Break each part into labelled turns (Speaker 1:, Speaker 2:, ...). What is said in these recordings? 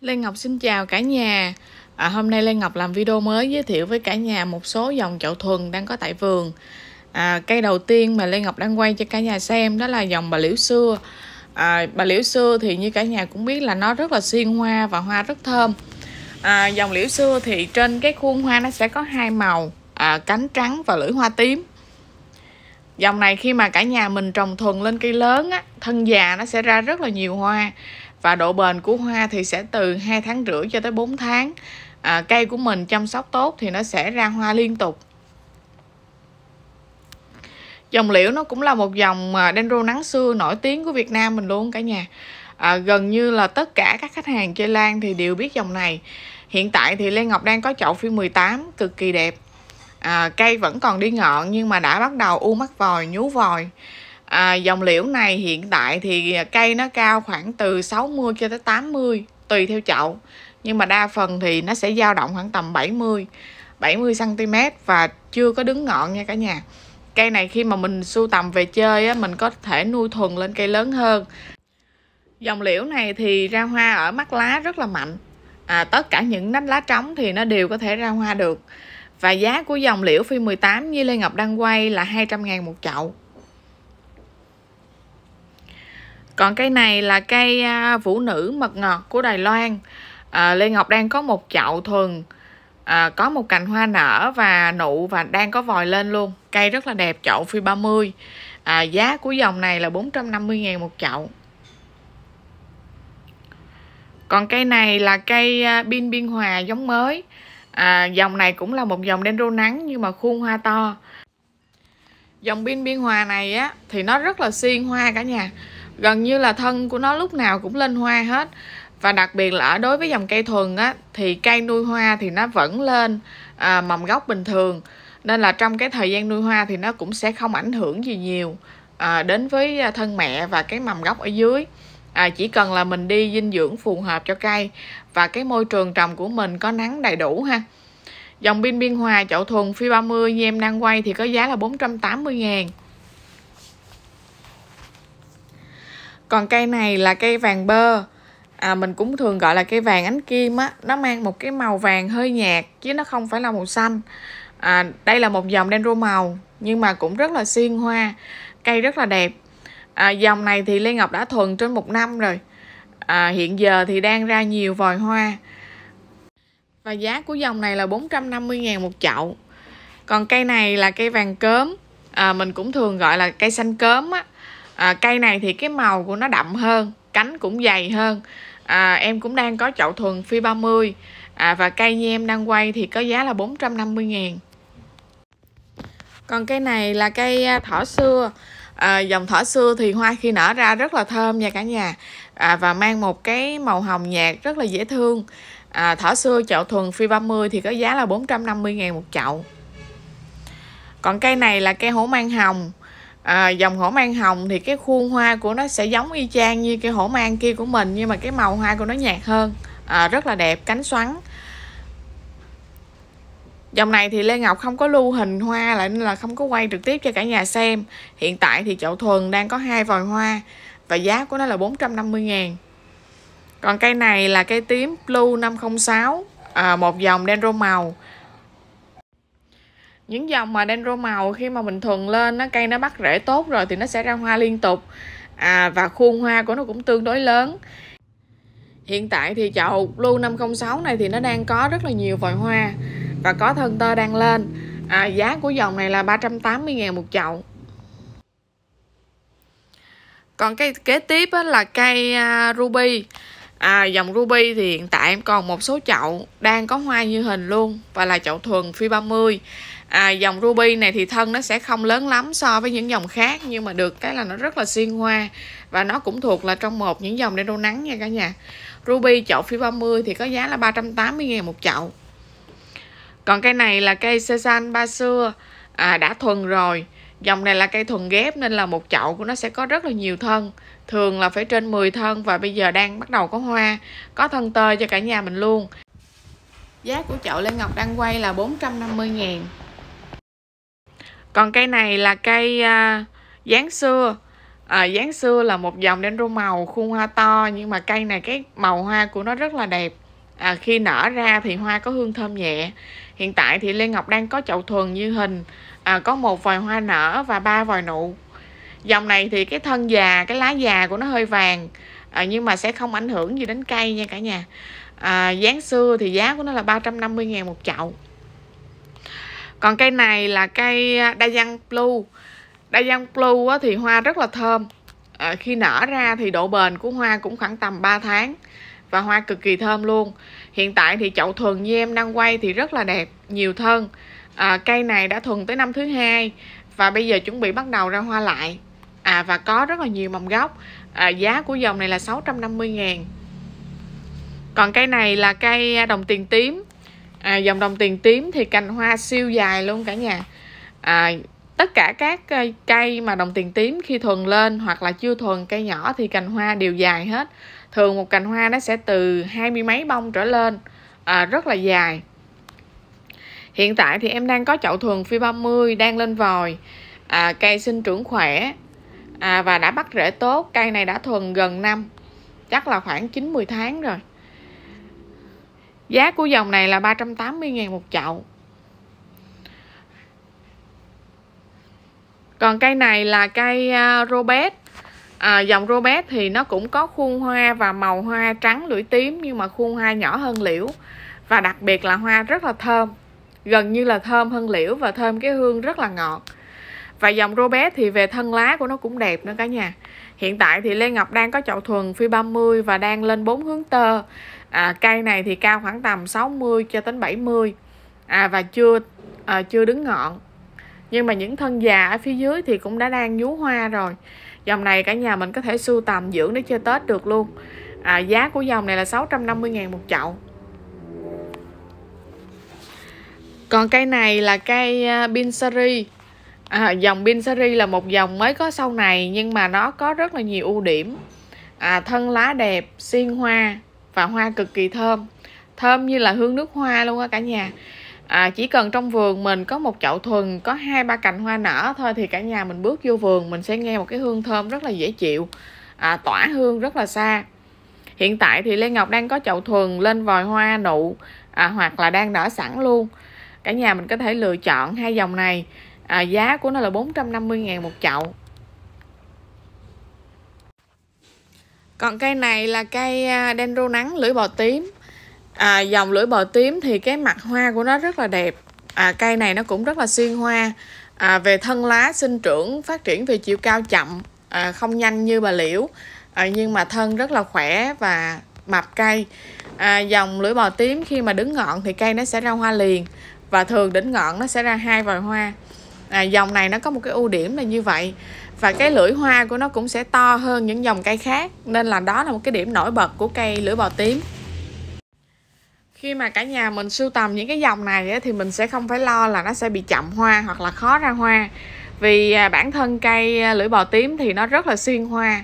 Speaker 1: Lê Ngọc xin chào cả nhà à, Hôm nay Lê Ngọc làm video mới giới thiệu với cả nhà một số dòng chậu thuần đang có tại vườn à, Cây đầu tiên mà Lê Ngọc đang quay cho cả nhà xem đó là dòng bà liễu xưa à, Bà liễu xưa thì như cả nhà cũng biết là nó rất là xuyên hoa và hoa rất thơm à, Dòng liễu xưa thì trên cái khuôn hoa nó sẽ có hai màu à, Cánh trắng và lưỡi hoa tím Dòng này khi mà cả nhà mình trồng thuần lên cây lớn á, thân già nó sẽ ra rất là nhiều hoa và độ bền của hoa thì sẽ từ 2 tháng rưỡi cho tới 4 tháng à, cây của mình chăm sóc tốt thì nó sẽ ra hoa liên tục dòng liễu nó cũng là một dòng dendro nắng xưa nổi tiếng của Việt Nam mình luôn cả nhà à, gần như là tất cả các khách hàng chơi lan thì đều biết dòng này hiện tại thì Lê Ngọc đang có chậu phiên 18 cực kỳ đẹp à, cây vẫn còn đi ngọn nhưng mà đã bắt đầu u mắt vòi nhú vòi à, dòng liễu này hiện tại thì cây nó cao khoảng từ 60 cho tới 80 tùy theo chậu nhưng mà đa phần thì nó sẽ dao động khoảng tầm 70 70 cm và chưa có đứng ngọn nha cả nhà cây này khi mà mình sưu tầm về chơi á, mình có thể nuôi thuần lên cây lớn hơn dòng liễu này thì ra hoa ở mắt lá rất là mạnh à, tất cả những nách lá trống thì nó đều có thể ra hoa được và giá của dòng liễu phi 18 như Lê Ngọc đang quay là 200 ngàn một chậu còn cây này là cây à, vũ nữ mật ngọt của Đài Loan à, Lê Ngọc đang có một chậu thuần à, có một cành hoa nở và nụ và đang có vòi lên luôn cây rất là đẹp chậu phi 30 à, giá của dòng này là 450 ngàn một chậu còn cây này là cây pin à, biên hòa giống mới à, dòng này cũng là một dòng dendro nắng nhưng mà khuôn hoa to dòng pin biên hòa này á thì nó rất là xiên hoa cả nhà gần như là thân của nó lúc nào cũng lên hoa hết và đặc biệt là ở đối với dòng cây thuần á thì cây nuôi hoa thì nó vẫn lên à, mầm gốc bình thường nên là trong cái thời gian nuôi hoa thì nó cũng sẽ không ảnh hưởng gì nhiều à, đến với à, thân mẹ và cái mầm gốc ở dưới à, chỉ cần là mình đi dinh dưỡng phù hợp cho cây và cái môi trường trồng của mình có nắng đầy đủ ha dòng pin biên hòa chậu thuần phi 30 như em đang quay thì có giá là 480 ngàn còn cây này là cây vàng bơ à, mình cũng thường gọi là cây vàng ánh kim á nó mang một cái màu vàng hơi nhạt chứ nó không phải là màu xanh à, đây là một dòng dendro màu nhưng mà cũng rất là xuyên hoa cây rất là đẹp à, dòng này thì lê ngọc đã thuần trên một năm rồi à, hiện giờ thì đang ra nhiều vòi hoa và giá của dòng này là 450 ngàn một chậu còn cây này là cây vàng cớm à, mình cũng thường gọi là cây xanh cớm á à, cây này thì cái màu của nó đậm hơn cánh cũng dày hơn à, em cũng đang có chậu thuần phi 30 à, và cây như em đang quay thì có giá là 450 ngàn còn cây này là cây à, thỏ xưa à, dòng thỏ xưa thì hoa khi nở ra rất là thơm nha cả nhà à, và mang một cái màu hồng nhạt rất là dễ thương à, thỏ xưa chậu thuần phi 30 thì có giá là 450 ngàn một chậu còn cây này là cây hổ mang hồng à, dòng hổ mang hồng thì cái khuôn hoa của nó sẽ giống y chang như cái hổ mang kia của mình nhưng mà cái màu hoa của nó nhạt hơn à, rất là đẹp cánh xoắn Dòng này thì Lê Ngọc không có lưu hình hoa lại nên là không có quay trực tiếp cho cả nhà xem. Hiện tại thì chậu thuần đang có hai vòi hoa và giá của nó là 450 ngàn. Còn cây này là cây tím Blue 506, à, một dòng đen rô màu những dòng mà dendro màu khi mà mình thuần lên nó cây nó bắt rễ tốt rồi thì nó sẽ ra hoa liên tục à, và khuôn hoa của nó cũng tương đối lớn hiện tại thì chậu hụt lưu 506 này thì nó đang có rất là nhiều vòi hoa và có thân tơ đang lên à, giá của dòng này là 380 ngàn một chậu còn cây kế tiếp là cây à, ruby à, dòng ruby thì hiện tại em còn một số chậu đang có hoa như hình luôn và là chậu thuần phi 30 à, dòng ruby này thì thân nó sẽ không lớn lắm so với những dòng khác nhưng mà được cái là nó rất là xuyên hoa và nó cũng thuộc là trong một những dòng đeo nắng nha cả nhà ruby chậu phi 30 thì có giá là 380 000 một chậu còn cây này là cây sesan ba xưa à, đã thuần rồi dòng này là cây thuần ghép nên là một chậu của nó sẽ có rất là nhiều thân thường là phải trên 10 thân và bây giờ đang bắt đầu có hoa có thân tơ cho cả nhà mình luôn giá của chậu Lê Ngọc đang quay là 450 ngàn còn cây này là cây à, dáng xưa à, xưa là một dòng dendro màu khuôn hoa to nhưng mà cây này cái màu hoa của nó rất là đẹp à, khi nở ra thì hoa có hương thơm nhẹ hiện tại thì lê ngọc đang có chậu thuần như hình à, có một vòi hoa nở và ba vòi nụ dòng này thì cái thân già cái lá già của nó hơi vàng à, nhưng mà sẽ không ảnh hưởng gì đến cây nha cả nhà à, dáng xưa thì giá của nó là 350 ngàn một chậu còn cây này là cây Dayan Blue Dayan Blue á, thì hoa rất là thơm à, khi nở ra thì độ bền của hoa cũng khoảng tầm 3 tháng và hoa cực kỳ thơm luôn hiện tại thì chậu thuần như em đang quay thì rất là đẹp nhiều thân à, cây này đã thuần tới năm thứ hai và bây giờ chuẩn bị bắt đầu ra hoa lại à và có rất là nhiều mầm gốc à, giá của dòng này là 650 ngàn còn cây này là cây à, đồng tiền tím à, dòng đồng tiền tím thì cành hoa siêu dài luôn cả nhà à, tất cả các ờ, cây mà đồng tiền tím khi thuần lên hoặc là chưa thuần cây nhỏ thì cành hoa đều dài hết thường một cành hoa nó sẽ từ hai mươi mấy bông trở lên à, rất là dài hiện tại thì em đang có chậu thường phi 30 đang lên vòi à, cây sinh trưởng khỏe à, và đã bắt rễ tốt cây này đã thuần gần năm chắc là khoảng 9-10 tháng rồi Giá của dòng này là 380.000 một chậu. Còn cây này là cây à, Robert. À, dòng Robert thì nó cũng có khuôn hoa và màu hoa trắng lưỡi tím nhưng mà khuôn hoa nhỏ hơn liễu. Và đặc biệt là hoa rất là thơm. Gần như là thơm hơn liễu và thơm cái hương rất là ngọt. Và dòng Robert thì về thân lá của nó cũng đẹp nữa cả nhà. Hiện tại thì Lê Ngọc đang có chậu thuần phi 30 và đang lên bốn hướng tơ. À, cây này thì cao khoảng tầm 60 cho đến 70 à, và chưa à, chưa đứng ngọn. Nhưng mà những thân già ở phía dưới thì cũng đã đang nhú hoa rồi. Dòng này cả nhà mình có thể sưu tầm dưỡng để chơi Tết được luôn. À, giá của dòng này là 650.000 một chậu. Còn cây này là cây Pinsari à, à, dòng pin seri là một dòng mới có sau này nhưng mà nó có rất là nhiều ưu điểm à, thân lá đẹp xiên hoa và hoa cực kỳ thơm thơm như là hương nước hoa luôn á cả nhà à, chỉ cần trong vườn mình có một chậu thuần có hai ba cành hoa nở thôi thì cả nhà mình bước vô vườn mình sẽ nghe một cái hương thơm rất là dễ chịu à, tỏa hương rất là xa hiện tại thì lê ngọc đang có chậu thuần lên vòi hoa nụ à, hoặc là đang nở sẵn luôn cả nhà mình có thể lựa chọn hai dòng này à, giá của nó là 450 ngàn một chậu còn cây này là cây dendro à, nắng lưỡi bò tím à, dòng lưỡi bò tím thì cái mặt hoa của nó rất là đẹp à, cây này nó cũng rất là xuyên hoa à, về thân lá sinh trưởng phát triển về chiều cao chậm à, không nhanh như bà liễu à, nhưng mà thân rất là khỏe và mập cây à, dòng lưỡi bò tím khi mà đứng ngọn thì cây nó sẽ ra hoa liền và thường đỉnh ngọn nó sẽ ra hai vòi hoa à, dòng này nó có một cái ưu điểm là như vậy và cái lưỡi hoa của nó cũng sẽ to hơn những dòng cây khác nên là đó là một cái điểm nổi bật của cây lưỡi bò tím khi mà cả nhà mình sưu tầm những cái dòng này thì mình sẽ không phải lo là nó sẽ bị chậm hoa hoặc là khó ra hoa vì à, bản thân cây à, lưỡi bò tím thì nó rất là xuyên hoa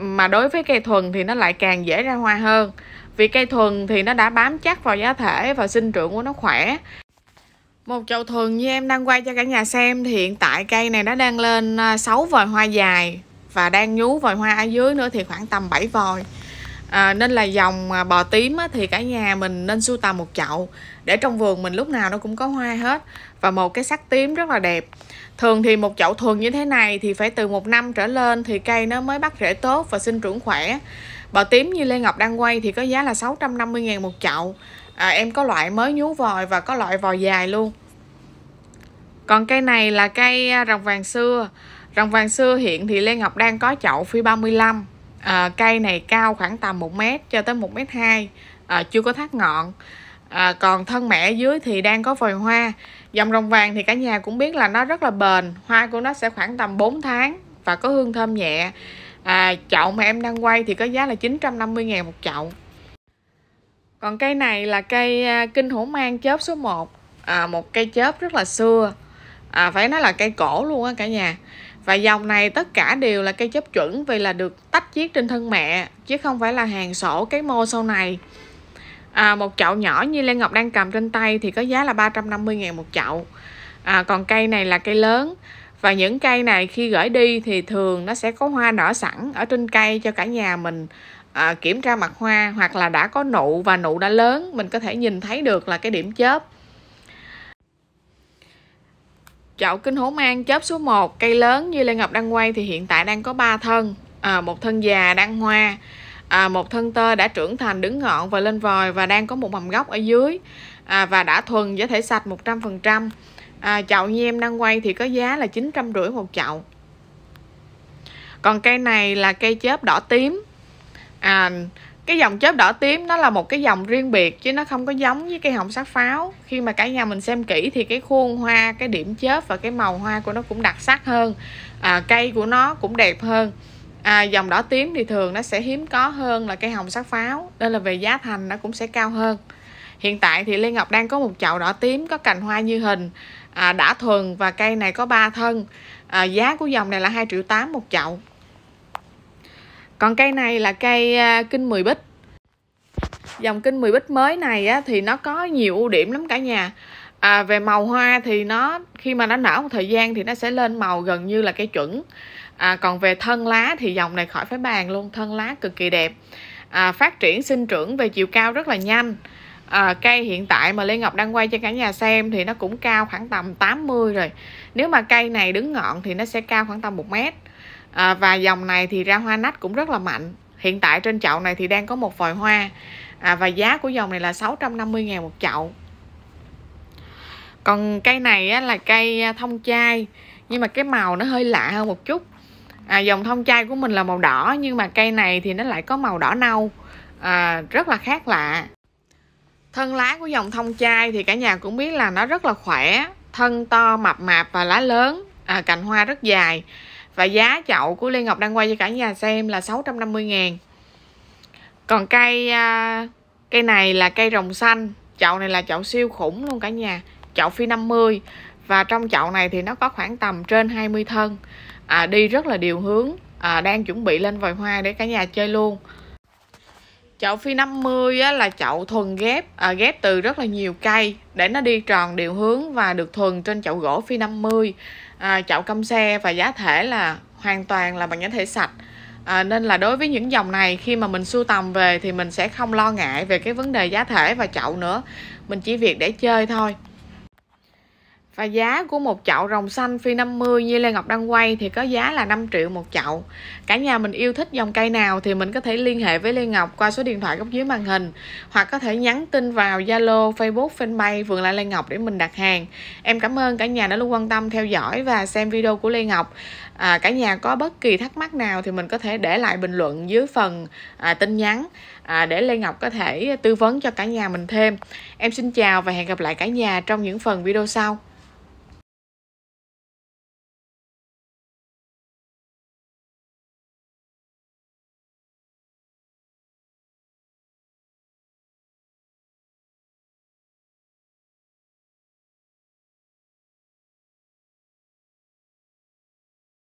Speaker 1: mà đối với cây thuần thì nó lại càng dễ ra hoa hơn vì cây thuần thì nó đã bám chắc vào giá thể và sinh trưởng của nó khỏe một chậu thường như em đang quay cho cả nhà xem thì hiện tại cây này nó đang lên 6 à, vòi hoa dài và đang nhú vòi hoa ở dưới nữa thì khoảng tầm 7 vòi. À, nên là dòng à, bò tím á, thì cả nhà mình nên sưu tầm một chậu để trong vườn mình lúc nào nó cũng có hoa hết và một cái sắc tím rất là đẹp thường thì một chậu thường như thế này thì phải từ một năm trở lên thì cây nó mới bắt rễ tốt và sinh trưởng khỏe bò tím như Lê Ngọc đang quay thì có giá là 650 ngàn một chậu à, em có loại mới nhú vòi và có loại vòi dài luôn còn cây này là cây à, rồng vàng xưa rồng vàng xưa hiện thì Lê Ngọc đang có chậu phi 35 à, cây này cao khoảng tầm 1 mét cho tới 1 mét 2 à, chưa có thắt ngọn à, còn thân mẹ dưới thì đang có vòi hoa dòng rồng vàng thì cả nhà cũng biết là nó rất là bền hoa của nó sẽ khoảng tầm 4 tháng và có hương thơm nhẹ à, chậu mà em đang quay thì có giá là 950 ngàn một chậu còn cây này là cây à, kinh hổ mang chớp số 1 à, một cây chớp rất là xưa à, phải nói là cây cổ luôn á cả nhà và dòng này tất cả đều là cây chớp chuẩn vì là được tách chiết trên thân mẹ chứ không phải là hàng sổ cái mô sau này à, một chậu nhỏ như Lê Ngọc đang cầm trên tay thì có giá là 350 ngàn một chậu à, còn cây này là cây lớn và những cây này khi gửi đi thì thường nó sẽ có hoa nở sẵn ở trên cây cho cả nhà mình à, kiểm tra mặt hoa hoặc là đã có nụ và nụ đã lớn mình có thể nhìn thấy được là cái điểm chớp chậu kinh hố mang chớp số 1 cây lớn như Lê Ngọc đang quay thì hiện tại đang có 3 thân à, một thân già đang hoa à, một thân tơ đã trưởng thành đứng ngọn và lên vòi và đang có một mầm gốc ở dưới à, và đã thuần với thể sạch 100% à, chậu như em đang quay thì có giá là 950 một chậu còn cây này là cây chớp đỏ tím à, cái dòng chớp đỏ tím nó là một cái dòng riêng biệt chứ nó không có giống với cây hồng sắc pháo khi mà cả nhà mình xem kỹ thì cái khuôn hoa cái điểm chớp và cái màu hoa của nó cũng đặc sắc hơn à, cây của nó cũng đẹp hơn à, dòng đỏ tím thì thường nó sẽ hiếm có hơn là cây hồng sắc pháo nên là về giá thành nó cũng sẽ cao hơn hiện tại thì Lê Ngọc đang có một chậu đỏ tím có cành hoa như hình à, đã thuần và cây này có 3 thân à, giá của dòng này là 2 triệu 8 một chậu còn cây này là cây à, kinh 10 bích dòng kinh 10 bích mới này á, thì nó có nhiều ưu điểm lắm cả nhà à, về màu hoa thì nó khi mà nó nở một thời gian thì nó sẽ lên màu gần như là cây chuẩn à, còn về thân lá thì dòng này khỏi phải bàn luôn thân lá cực kỳ đẹp à, phát triển sinh trưởng về chiều cao rất là nhanh à, cây hiện tại mà Lê Ngọc đang quay cho cả nhà xem thì nó cũng cao khoảng tầm 80 rồi nếu mà cây này đứng ngọn thì nó sẽ cao khoảng tầm 1 mét à, và dòng này thì ra hoa nách cũng rất là mạnh hiện tại trên chậu này thì đang có một vòi hoa à, và giá của dòng này là 650 ngàn một chậu còn cây này á, là cây à, thông chai nhưng mà cái màu nó hơi lạ hơn một chút à, dòng thông chai của mình là màu đỏ nhưng mà cây này thì nó lại có màu đỏ nâu à, rất là khác lạ thân lá của dòng thông chai thì cả nhà cũng biết là nó rất là khỏe thân to mập mạp và lá lớn à, cành hoa rất dài và giá chậu của Lê Ngọc đang quay cho cả nhà xem là 650 ngàn còn cây à, cây này là cây rồng xanh chậu này là chậu siêu khủng luôn cả nhà chậu phi 50 và trong chậu này thì nó có khoảng tầm trên 20 thân à, đi rất là điều hướng à, đang chuẩn bị lên vòi hoa để cả nhà chơi luôn chậu phi 50 á, là chậu thuần ghép à, ghép từ rất là nhiều cây để nó đi tròn điều hướng và được thuần trên chậu gỗ phi 50 à, chậu cam xe và giá thể là hoàn toàn là bằng giá thể sạch à, nên là đối với những dòng này khi mà mình sưu tầm về thì mình sẽ không lo ngại về cái vấn đề giá thể và chậu nữa mình chỉ việc để chơi thôi và giá của một chậu rồng xanh phi 50 như Lê Ngọc đang quay thì có giá là 5 triệu một chậu. Cả nhà mình yêu thích dòng cây nào thì mình có thể liên hệ với Lê Ngọc qua số điện thoại góc dưới màn hình hoặc có thể nhắn tin vào Zalo, Facebook, Fanpage Vườn Lan Lê Ngọc để mình đặt hàng. Em cảm ơn cả nhà đã luôn quan tâm theo dõi và xem video của Lê Ngọc. À, cả nhà có bất kỳ thắc mắc nào thì mình có thể để lại bình luận dưới phần à, tin nhắn à, để Lê Ngọc có thể tư vấn cho cả nhà mình thêm. Em xin chào và hẹn gặp lại cả nhà trong những phần video sau.